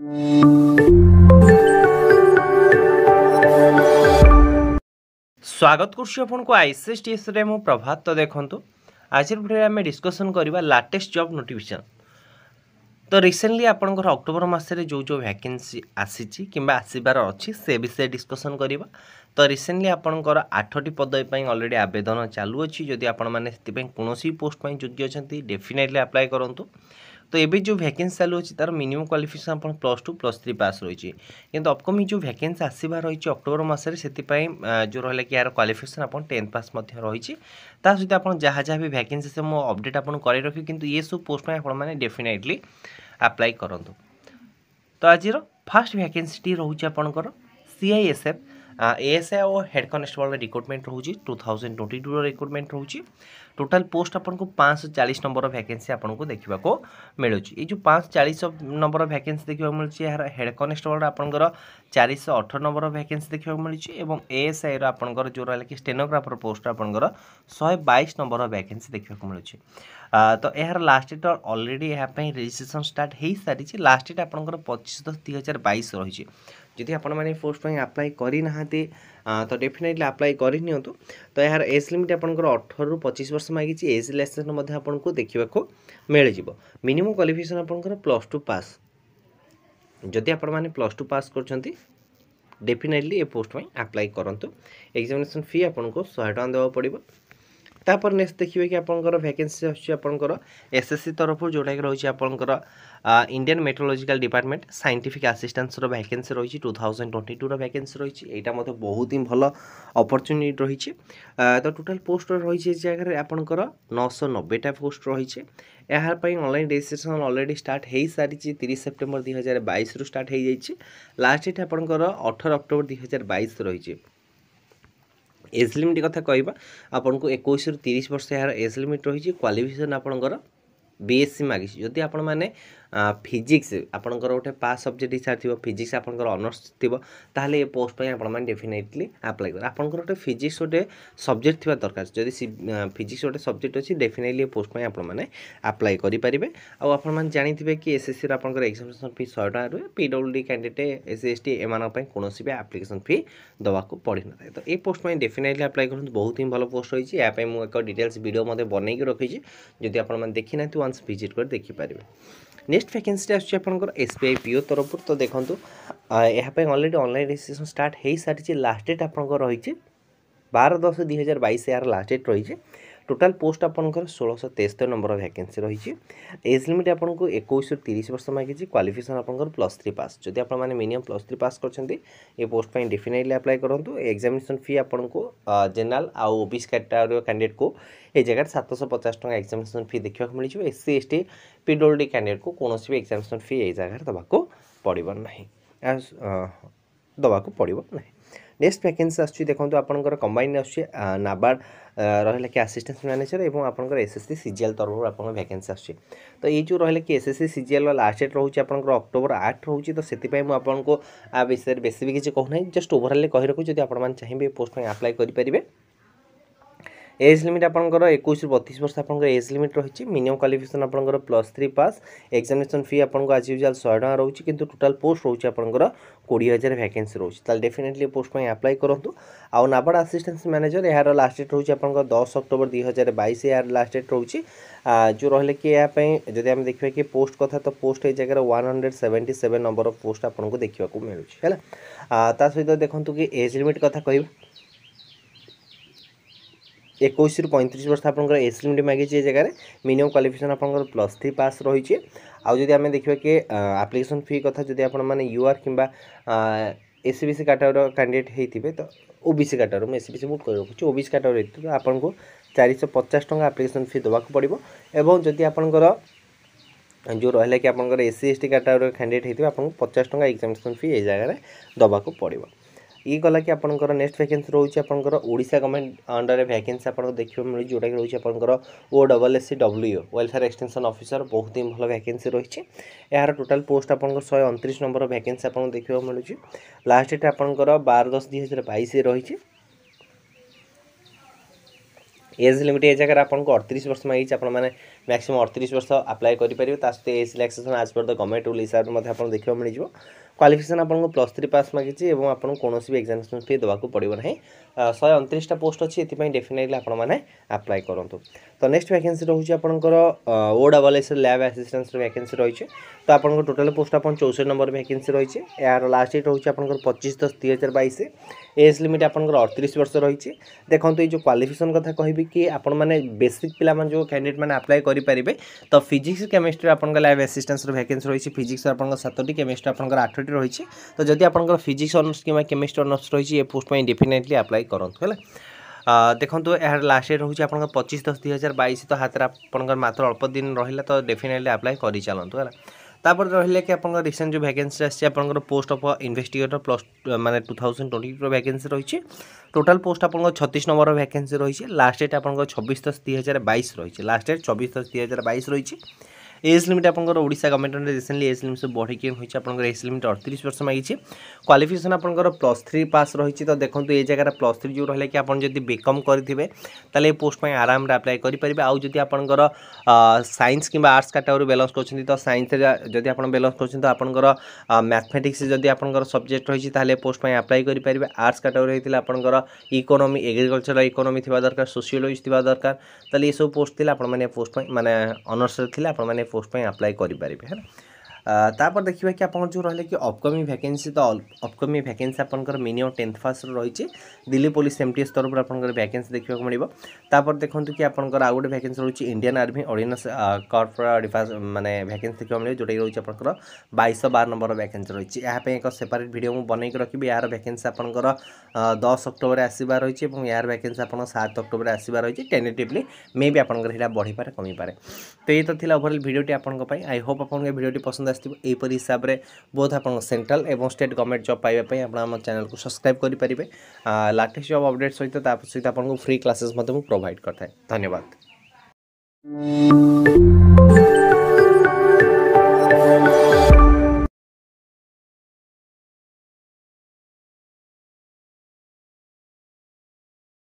ସ୍ୱାଗତ କରୁଛି ଆପଣଙ୍କୁ ଆଇସିଏସ୍ଟିଏସ୍ରେ ମୁଁ ପ୍ରଭାତ ଦେଖନ୍ତୁ ଆଜିର ଭିଡ଼ିଓରେ ଆମେ ଡିସ୍କସନ୍ କରିବା ଲାଟେଷ୍ଟ ଜବ୍ ନୋଟିଫିକେସନ୍ ତ ରିସେଣ୍ଟଲି ଆପଣଙ୍କର ଅକ୍ଟୋବର ମାସରେ ଯେଉଁ ଯେଉଁ ଭ୍ୟାକେନ୍ସି ଆସିଛି କିମ୍ବା ଆସିବାର ଅଛି ସେ ବିଷୟରେ ଡିସ୍କସନ୍ କରିବା ତ ରିସେଣ୍ଟଲି ଆପଣଙ୍କର ଆଠଟି ପଦବୀ ପାଇଁ ଅଲରେଡ଼ି ଆବେଦନ ଚାଲୁଅଛି ଯଦି ଆପଣମାନେ ସେଥିପାଇଁ କୌଣସି ପୋଷ୍ଟ ପାଇଁ ଯୋଗ୍ୟ ଅଛନ୍ତି ଡେଫିନେଟଲି ଆପ୍ଲାଏ କରନ୍ତୁ তো ଏବେ ଯେଉଁ ଭ୍ୟାକେନ୍ସି ଚାଲୁଅଛି ତା'ର ମିନିମମ୍ କ୍ୱାଲିଫିକେସନ୍ ଆପଣ plus two plus three pass ରହିଛି କିନ୍ତୁ ଅପକମିଂ ଯେଉଁ ଭ୍ୟାକେନ୍ସି ଆସିବା ରହିଛି ଅକ୍ଟୋବର ମାସରେ ସେଥିପାଇଁ ଯେଉଁ ରହିଲା କି ଏହାର କ୍ୱାଲିଫିକେସନ୍ ଆପଣ ଟେନ୍ଥ ପାସ୍ ମଧ୍ୟ ରହିଛି ତା ସହିତ ଆପଣ ଯାହା ଯାହା ବି ଭ୍ୟାକେନ୍ସି ସେ ମୁଁ ଅପଡ଼େଟ୍ ଆପଣ କରାଇ ରଖିବି କିନ୍ତୁ ଏସବୁ ପୋଷ୍ଟ ପାଇଁ ଆପଣମାନେ ଡେଫିନେଟଲି ଆପ୍ଲାଏ କରନ୍ତୁ ତ ଆଜିର ଫାର୍ଷ୍ଟ ଭ୍ୟାକେନ୍ସିଟି ରହୁଛି ଆପଣଙ୍କର ସିଆଇଏସ୍ଏଫ୍ ଏଏସ୍ଆଇ ଓ ହେଡ୍ କନେଷ୍ଟବଳର ରିକ୍ରୁଟମେଣ୍ଟ ରହୁଛି ଟୁ ଥାଉଜେଣ୍ଡ ଟ୍ୱେଣ୍ଟି ଟୁର ରିକ୍ରୁଟମେଣ୍ଟ ରହୁଛି ଟୋଟାଲ୍ ପୋଷ୍ଟ ଆପଣଙ୍କୁ ପାଞ୍ଚଶହ ଚାଳିଶ ନମ୍ବର ଭ୍ୟାକେନ୍ସି ଆପଣଙ୍କୁ ଦେଖିବାକୁ ମିଳୁଛି ଏଇ ଯେଉଁ ପାଞ୍ଚଶହ ଚାଳିଶ ନମ୍ବର ଭ୍ୟାକେନ୍ସି ଦେଖିବାକୁ ମିଳୁଛି ଏହାର ହେଡ୍ କନେଷ୍ଟବଳର ଆପଣଙ୍କର ଚାରିଶହ ଅଠର ନମ୍ବର ଭ୍ୟାକେନ୍ସି ଦେଖିବାକୁ ମିଳୁଛି ଏବଂ ଏଏସ୍ଆଇର ଆପଣଙ୍କର ଯେଉଁ ରହିଲା କି ଷ୍ଟେନୋଗ୍ରାଫର ପୋଷ୍ଟ ଆପଣଙ୍କର ଶହେ ବାଇଶ ନମ୍ବର ଭ୍ୟାକେନ୍ସି ଦେଖିବାକୁ ମିଳୁଛି ତ ଏହାର ଲାଷ୍ଟ ଡେଟ୍ অলরেডি এপাই রেজিষ্ট্রেসন স্টার্ট হয়ে সারিছে লাস্ট ডেট আপনার পঁচিশ দশ দুই হাজার বাইশ রয়েছে ଯଦି ଆପଣମାନେ ଏହି ପୋଷ୍ଟ ପାଇଁ ଆପ୍ଲାଏ କରିନାହାନ୍ତି ତ ଡେଫିନେଟଲି ଆପ୍ଲାଏ କରିନିଅନ୍ତୁ ତ ଏହାର ଏଜ୍ ଲିମିଟ୍ ଆପଣଙ୍କର ଅଠରରୁ ପଚିଶ ବର୍ଷ ମାଗିଛି ଏଜ୍ ଲେସନ୍ ମଧ୍ୟ ଆପଣଙ୍କୁ ଦେଖିବାକୁ ମିଳିଯିବ ମିନିମମ୍ କ୍ୱାଲିଫିକେସନ୍ ଆପଣଙ୍କର ପ୍ଲସ୍ ଟୁ ପାସ୍ ଯଦି ଆପଣମାନେ ପ୍ଲସ୍ ଟୁ ପାସ୍ କରୁଛନ୍ତି ଡେଫିନେଟଲି ଏ ପୋଷ୍ଟ ପାଇଁ ଆପ୍ଲାଏ କରନ୍ତୁ ଏକ୍ଜାମିନେସନ୍ ଫି ଆପଣଙ୍କୁ ଶହେ ଟଙ୍କା ଦେବାକୁ ପଡ଼ିବ ତାପରେ ନେକ୍ସଟ ଦେଖିବେ କି ଆପଣଙ୍କର ଭ୍ୟାକେନ୍ସି ଆସୁଛି ଆପଣଙ୍କର ଏସ୍ଏସ୍ସି ତରଫରୁ ଯେଉଁଟାକି ରହିଛି ଆପଣଙ୍କର ଇଣ୍ଡିଆନ୍ ମେଟ୍ରୋଲୋଜିକାଲ ଡିପାର୍ଟମେଣ୍ଟ ସାଇଣ୍ଟିଫିକ୍ ଆସିଷ୍ଟାନ୍ସର ଭ୍ୟାକେନ୍ସି ରହିଛି ଟୁ ଥାଉଜେଣ୍ଡ ଟ୍ୱେଣ୍ଟି ଟୁର ଭ୍ୟାକେନ୍ସି ରହିଛି ଏଇଟା ମଧ୍ୟ ବହୁତ ହିଁ ଭଲ ଅପରଚ୍ୟୁନିଟି ରହିଛି ତ ଟୋଟାଲ୍ ପୋଷ୍ଟ ରହିଛି ଏ ଜାଗାରେ ଆପଣଙ୍କର ନଅଶହ ନବେଟା ପୋଷ୍ଟ ରହିଛି ଏହା ପାଇଁ ଅନଲାଇନ୍ ରେଜିଷ୍ଟ୍ରେସନ୍ ଅଲରେଡ଼ି ଷ୍ଟାର୍ଟ ହୋଇସାରିଛି ତିରିଶ ସେପ୍ଟେମ୍ବର ଦୁଇ ହଜାର ବାଇଶରୁ ଷ୍ଟାର୍ଟ ହୋଇଯାଇଛି ଲାଷ୍ଟ ଡେଟ୍ ଆପଣଙ୍କର ଅଠର ଅକ୍ଟୋବର ଦୁଇ ହଜାର ବାଇଶ ରହିଛି ଏଜ୍ ଲିମିଟ୍ କଥା କହିବା ଆପଣଙ୍କୁ ଏକୋଇଶରୁ ତିରିଶ ବର୍ଷ ଏହାର ଏଜ୍ ଲିମିଟ୍ ରହିଛି କ୍ୱାଲିଫିକେସନ୍ ଆପଣଙ୍କର ବିଏସ୍ସି ମାଗିଛି ଯଦି ଆପଣମାନେ ଫିଜିକ୍ସ ଆପଣଙ୍କର ଗୋଟେ ପାସ୍ ସବଜେକ୍ଟ ହିସାବରେ ଥିବ ଫିଜିକ୍ସ ଆପଣଙ୍କର ଅନର୍ସ ଥିବ ତାହେଲେ ଏ ପୋଷ୍ଟ ପାଇଁ ଆପଣମାନେ ଡେଫିନେଟଲି ଆପ୍ଲାଏ କରିବେ ଆପଣଙ୍କର ଗୋଟେ ଫିଜିକ୍ସ ଗୋଟେ ସବଜେକ୍ଟ ଥିବା ଦରକାର ଯଦି ଫିଜିକ୍ସ ଗୋଟେ ସବଜେକ୍ଟ ଅଛି ଡେଫିନେଟଲି ଏ ପୋଷ୍ଟ ପାଇଁ ଆପଣମାନେ ଆପ୍ଲାଏ କରିପାରିବେ ଆଉ ଆପଣମାନେ ଜାଣିଥିବେ କି ଏସ୍ଏସ୍ସିର ଆପଣଙ୍କର ଏକ୍ସାମିନେସନ୍ ଫି ଶହେ ଟଙ୍କା ରୁହେ P W D candidate S S T ଏମାନଙ୍କ ପାଇଁ କୌଣସି ବି ଆପ୍ଲିକେସନ୍ ଫି ଦେବାକୁ ପଡ଼ିନଥାଏ ତ ଏ ପୋଷ୍ଟ ପାଇଁ ଡେଫିନେଟଲି ଆପ୍ଲାଏ କରନ୍ତୁ ବହୁତ ହିଁ ଭଲ ପୋଷ୍ଟ ରହିଛି ଏହା ପାଇଁ ମୁଁ ଏକ ଡିଟେଲ୍ସ ଭିଡ଼ିଓ ମଧ୍ୟ ବନେଇକି ରଖିଛି ଯଦି ଆପଣମାନେ ଦେଖିନାହାନ୍ତି ୱାନ୍ସ ଭିଜିଟ୍ କରି ଦେଖିପାରିବେ ନେକ୍ସଟ ଭ୍ୟାକେନ୍ସିଟି ଆସୁଛି ଆପଣଙ୍କର ଏସ୍ ବି ଆଇ ପିଓ ତରଫରୁ ତ ଦେଖନ୍ତୁ ଏହା ପାଇଁ ଅଲରେଡ଼ି ଅନଲାଇନ୍ ରେଜିଷ୍ଟ୍ରେସନ୍ ଷ୍ଟାର୍ଟ ହୋଇସାରିଛି ଲାଷ୍ଟ ଡେଟ୍ ଆପଣଙ୍କର ରହିଛି ବାର ଦଶ ଦୁଇ ହଜାର ବାଇଶ ଏହାର ଲାଷ୍ଟ ଡେଟ୍ ରହିଛି ଟୋଟାଲ୍ ପୋଷ୍ଟ ଆପଣଙ୍କର ଷୋଳଶହ ତେସ୍ତରୀ ନମ୍ବର ଭ୍ୟାକେନ୍ସି ରହିଛି ଏଜ୍ ଲିମିଟ୍ ଆପଣଙ୍କୁ ଏକୋଇଶରୁ ତିରିଶ ବର୍ଷ ମାଗିଛି କ୍ୱାଲିଫିକେସନ୍ ଆପଣଙ୍କର ପ୍ଲସ୍ ଥ୍ରୀ ପାସ୍ ଯଦି ଆପଣମାନେ ମିନିମମ୍ ପ୍ଲସ୍ ଥ୍ରୀ ପାସ୍ କରିଛନ୍ତି ଏ ପୋଷ୍ଟ ପାଇଁ ଡେଫିନେଟଲି ଆପ୍ଲାଏ କରନ୍ତୁ ଏକ୍ଜାମିନେସନ୍ ଫି ଆପଣଙ୍କୁ ଜେନେରାଲ୍ ଆଉ ଓବିସି କ୍ୟାଟାଗୋରୀ କ୍ୟାଣ୍ଡିଡେଟ୍କୁ ଏ ଜାଗାରେ ସାତଶହ ପଚାଶ ଟଙ୍କା ଏକ୍ଜାମିନେସନ୍ ଫି ଦେଖିବାକୁ ମିଳିଯିବ S C S T PWD କ୍ୟାଣ୍ଡିଡେଟ୍କୁ କୌଣସି ବି ଏକ୍ଜାମିନେସନ୍ ଫି ଏ ଜାଗାରେ ଦେବାକୁ ପଡ଼ିବ ନାହିଁ ଦେବାକୁ ପଡ଼ିବ ନାହିଁ ନେକ୍ସଟ ଭ୍ୟାକେନ୍ସି ଆସୁଛି ଦେଖନ୍ତୁ ଆପଣଙ୍କର କମ୍ବାଇନ୍ ଆସୁଛି ନାବାର୍ଡ଼ ରହିଲା କି ଆସିଷ୍ଟାଣ୍ଟ ମ୍ୟାନେଜର ଏବଂ ଆପଣଙ୍କର ଏସ୍ଏସ୍ସି ସିଜିଏଲ୍ ତରଫରୁ ଆପଣଙ୍କ ଭ୍ୟାକେନ୍ସି ଆସୁଛି ତ ଏଇ ଯେଉଁ ରହିଲା କି ଏସ୍ଏସ୍ସି ସିଜିଏଲ୍ର ଲାଷ୍ଟ ଡେଟ୍ ରହୁଛି ଆପଣଙ୍କର ଅକ୍ଟୋବର ଆଠ ରହୁଛି ତ ସେଥିପାଇଁ ମୁଁ ଆପଣଙ୍କୁ ଆ ବିଷୟରେ ବେଶୀ ବି କିଛି କହୁନାହିଁ ଜଷ୍ଟ ଓଭରାଲି କହି ରଖୁଛି ଯଦି ଆପଣମାନେ ଚାହିଁବେ ପୋଷ୍ଟ ପାଇଁ ଆପ୍ଲାଏ କରିପାରିବେ एज लिमिट आप एक बतीस वर्ष आप एज लिमिट रही मिनिमम क्वालिफिकेसन आपंकर plus three pass examination fee आपको आज यूजुआल शहे टाँग रोचे कि टोटाल पोस्ट रोचे आपंकर कोड़े हजार भैके रोचे डेफिनेटली पोस्ट आप्लाय करूँ आउ नाबार्ड आसीस्टान्स मैनेजर यार लास्ट डेट रोचे आप दस अक्टोबर दुई हजार बैस यार लास्ट डेट रोचे जो रही कि जदि आम देखा कि पोस्ट कथा तो पोस्ट ये जगह one hundred seventy seven number of post आपको देखा मिलूँ है सहित देखते कि एज लिमिट कथा कह ଏକୋଇଶରୁ ପଇଁତିରିଶ ବର୍ଷ ଆପଣଙ୍କର ଏଜ୍ ଲିମିଟ୍ ମାଗିଛି ଏ ଜାଗାରେ ମିନିମମ୍ କ୍ୱାଲିଫିକେସନ୍ ଆପଣଙ୍କର ପ୍ଲସ୍ ଥ୍ରୀ ପାସ୍ ରହିଛି ଆଉ ଯଦି ଆମେ ଦେଖିବା କି ଆପ୍ଲିକେସନ୍ ଫି କଥା ଯଦି ଆପଣମାନେ ୟୁ ଆର୍ କିମ୍ବା ଏସ୍ ସି ବି ସି କାଟାଗୋରୀର କ୍ୟାଣ୍ଡିଡ଼େଟ୍ ହେଇଥିବେ ତ ଓ ବି ସି କାଟାଗୋରୀ ମୁଁ ଏସ୍ ସି ବି ସି ମୁଁ କହି ରଖୁଛି ଓ ବି ସି କାଟାଗୋରୀ ହେଇଥିବେ ଆପଣଙ୍କୁ ଚାରିଶହ ପଚାଶ ଟଙ୍କା ଆପ୍ଲିକେସନ୍ ଫି ଦେବାକୁ ପଡ଼ିବ ଏବଂ ଯଦି ଆପଣଙ୍କର ଯେଉଁ ରହିଲା କି ଆପଣଙ୍କର ଏସ୍ ସି ଏସ୍ ଟି କାଟାଗୋରୀର କ୍ୟାଣ୍ଡିଡ଼େଟ୍ ହେଇଥିବେ ଆପଣଙ୍କୁ ପଚାଶ ଟଙ୍କା ଏକ୍ଜାମିନେସନ୍ ଫି ଏ ଜାଗାରେ ଦେବାକୁ ପଡ଼ିବ ଇଏ ଗଲା କି ଆପଣଙ୍କର ନେକ୍ସଟ ଭ୍ୟାକେନ୍ସି ରହୁଛି ଆପଣଙ୍କର ଓଡ଼ିଶା ଗଭର୍ଣ୍ଣମେଣ୍ଟ ଅଣ୍ଡରରେ ଭ୍ୟାକେନ୍ସି ଆପଣଙ୍କୁ ଦେଖିବାକୁ ମିଳୁଛି ଯେଉଁଟାକି ରହୁଛି ଆପଣଙ୍କର O double S C W welfare extension officer ବହୁତ ହିଁ ଭଲ ଭ୍ୟାକେନ୍ସି ରହିଛି ଏହାର ଟୋଟାଲ୍ ପୋଷ୍ଟ ଆପଣଙ୍କର ଶହେ ଅଣତିରିଶ ନମ୍ବର ଭ୍ୟାକେନ୍ସି ଆପଣଙ୍କୁ ଦେଖିବାକୁ ମିଳୁଛି ଲାଷ୍ଟ ଡେଟ୍ ଆପଣଙ୍କର ବାର ଦଶ ଦୁଇ ହଜାର ବାଇଶ ରହିଛି ଏଜ୍ ଲିମିଟ୍ ଏ ଜାଗାରେ ଆପଣଙ୍କୁ ଅଠତିରିଶ ବର୍ଷ ମାଗିଛି ଆପଣମାନେ ମ୍ୟାକ୍ସିମମ୍ ଅଠତିରିଶ ବର୍ଷ ଆପ୍ଲାଏ କରିପାରିବେ ତା ସହିତ age relaxation as per the government rule ହିସାବରେ ମଧ୍ୟ ଆପଣଙ୍କୁ ଦେଖିବାକୁ ମିଳିଯିବ କ୍ୱାଲିଫିକେସନ୍ ଆପଣଙ୍କୁ ପ୍ଲସ୍ ଥ୍ରୀ ପାସ୍ ମାଗିଛି ଏବଂ ଆପଣଙ୍କୁ କୌଣସି ବି ଏକ୍ଜାମିନେସନ୍ ଫି ଦେବାକୁ ପଡ଼ିବ ନାହିଁ ଶହେ ଅଣତିରିଶଟା ପୋଷ୍ଟ ଅଛି ଏଥିପାଇଁ ଡେଫିନେଟଲି ଆପଣମାନେ ଆପ୍ଲାଏ କରନ୍ତୁ ତ ନେକ୍ସଟ ଭ୍ୟାକେନ୍ସି ରହୁଛି ଆପଣଙ୍କର ଓ ଡବଲ୍ ଏସ୍ ଲ୍ୟାବ୍ ଆସିଷ୍ଟାନ୍ସର ଭ୍ୟାକେନ୍ସି ରହିଛି ତ ଆପଣଙ୍କ ଟୋଟାଲ୍ ପୋଷ୍ଟ ଆପଣ ଚଉଷଠି ନମ୍ବର ଭ୍ୟାକେନ୍ସି ରହିଛି ଏହାର ଲାଷ୍ଟ ଡେଟ୍ ରହୁଛି ଆପଣଙ୍କର ପଚିଶ ଦଶ ଦୁଇ ହଜାର ବାଇଶ এজ লিমিট আপনার অড়তিশ বর্ষ রয়েছে দেখুন এই যে কোয়ালিফিকেসন কথা কহবি কি আপন মানে বেসিক পিলা মানে যে ক্যান্ডিডেট মানে আপ্লাই করে পারিবে তো ফিজিক্স কেমিস্ট্রি আপনার লাইভ আসিষ্টান্সর ভ্যাকেন্সি রয়েছে ফিজিক্স আপনার সাতটি কেমিস্ট্রি আপনার আঠটি রয়েছে তো যদি আপনার ফিজিক্স অনার্স কিংবা কেমিস্ট্রি অনার্স রয়েছে এ পোস্ট পাই ডেফিনেটলি আপ্লাই করতু হলে দেখুন এর লাস্ট ডেট হচ্ছে আপনার পঁচিশ দশ দুই হাজার বাইশ তো হাতের আপনার মাত্র অল্প দিন রহলা তো ডেফিনেটলি আপ্লাই করে চালু হলে তারপরে রহলে কি আপনার রিসেন্ট যে ভ্যাকেন্সি আসছে আপনার পোস্ট অফ ইনভেস্টিগেটর প্লস মানে টু থাউজেন্ড টোয়েন্টির ভ্যাকেন্সি রয়েছে টোটাল পোস্ট আপনার ছতিশ নম্বর ভ্যাকেন্সি রয়েছে লাস্ট ডেট আপনার ছবিশ দশ দুই হাজার বাইশ রয়েছে লাস্ট ডেট চবিশ দশ দুই হাজার বাইশ রয়েছে এজ লিমিট আপনার Odisha government recently age limit সব বড়ি হয়েছে আপনার এজ লিমিট অড়তিশ বর্ষ মাগিছে কোয়ালিফিকেসন আপনার প্লস থ্রি পাস রয়েছে তো দেখুন এই জায়গার প্লস থ্রি যে রহলে কি আপনার যদি বিকম করে তাহলে এই পোস্ট পাই আরামে আপ্লাই করে পারে আউ যদি আপনার সাইন্স কিংবা আর্টস ক্যাটাগোরি ব্যালান্স করছেন তো সাইন্সে যদি আপনার ব্যালান্স করছেন তো আপনার ম্যাথমেটিক্স যদি আপনার সবজেক্ট রয়েছে তাহলে পোস্ট পাই আপ্লাই করে পারে আর্টস ক্যাটাগোরি হয়েছিল আপনার ইকোনোমি এগ্রিকলচরাল ইকোনোমি থাকা দরকার সোসিওলোজি থাকা দরকার তাহলে এসব পোস্ট লে আপনার পোস্ট পাই মানে অনার্সরে লে আপনার पोस्ट अप्लाई करें ତାପରେ ଦେଖିବା କି ଆପଣ ଯେଉଁ ରହିଲେ କି ଅପକମିଂ ଭ୍ୟାକେନ୍ସି ତ ଅପକମିଂ ଭ୍ୟାକେନ୍ସି ଆପଣଙ୍କର ମିନିମମ୍ ଟେନ୍ଥ ଫାଷ୍ଟରେ ରହିଛି ଦିଲ୍ଲୀ ପୋଲିସ ଏମ୍ଟିଏସ୍ ତରଫରୁ ଆପଣଙ୍କର ଭ୍ୟାକେନ୍ସି ଦେଖିବାକୁ ମିଳିବ ତାପରେ ଦେଖନ୍ତୁ କି ଆପଣଙ୍କର ଆଉ ଗୋଟେ ଭ୍ୟାକେନ୍ସି ରହୁଛି ଇଣ୍ଡିଆନ୍ ଆର୍ମି ଅର୍ଡିନାନ୍ସ କର୍ପର ମାନେ ଭ୍ୟାକେନ୍ସି ଦେଖିବାକୁ ମିଳିବ ଯେଉଁଟାକି ରହୁଛି ଆପଣଙ୍କର বাইশ বার নম্বর ভ্যাকেন্সি রয়েছে এপি এক সেপারেট ভিডিও মু বনাইকি রাখবি এর ভ্যাকেন্সি আপনার দশ অক্টোবর আসবার রয়েছে এবং এর ভ্যাকেন্সি আপনার সাত অক্টোবর আসবার রয়েছে টেনেটিভলি মে বি আপনার সেটা বড়িপারে কমিপারে তো এই তো লা ওভরঅল ভিডিওটি আপনার আই হোপ আপনার ভিডিওটি পছন্দ ଆସିବ ଏହିପରି ହିସାବରେ ବୋଧ ଆପଣଙ୍କ ସେଣ୍ଟ୍ରାଲ ଏବଂ ଷ୍ଟେଟ୍ ଗଭର୍ଣ୍ଣମେଣ୍ଟ ଜବ୍ ପାଇବା ପାଇଁ ଆପଣ ଆମ ଚ୍ୟାନେଲକୁ ସବସ୍କ୍ରାଇବ୍ କରିପାରିବେ ଲାଟେଷ୍ଟ ଜବ୍ ଅପଡ଼େଟ୍ ସହିତ ତା ସହିତ ଆପଣଙ୍କୁ ଫ୍ରି କ୍ଲାସେସ୍ ମଧ୍ୟ ମୁଁ ପ୍ରୋଭାଇଡ଼ କରିଥାଏ ଧନ୍ୟବାଦ